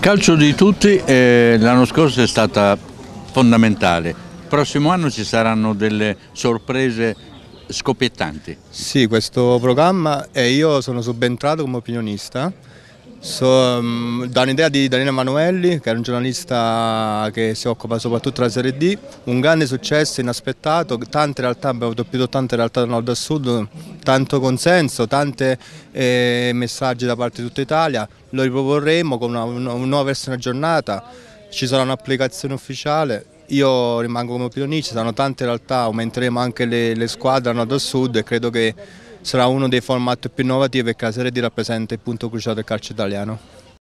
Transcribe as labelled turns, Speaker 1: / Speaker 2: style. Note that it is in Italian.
Speaker 1: Calcio di tutti, eh, l'anno scorso è stata fondamentale, prossimo anno ci saranno delle sorprese scoppiettanti.
Speaker 2: Sì, questo programma e io sono subentrato come opinionista, so, um, da un'idea di Daniele Emanuelli, che è un giornalista che si occupa soprattutto della Serie D, un grande successo inaspettato, tante realtà, abbiamo doppiato tante realtà da nord a sud, tanto consenso, tanti eh, messaggi da parte di tutta Italia, lo riproporremo con una, una, una nuova versione aggiornata, ci sarà un'applicazione ufficiale, io rimango come opinione, ci saranno tante realtà, aumenteremo anche le, le squadre a nord e sud e credo che sarà uno dei format più innovativi perché la Serie D rappresenta il punto cruciale del calcio italiano.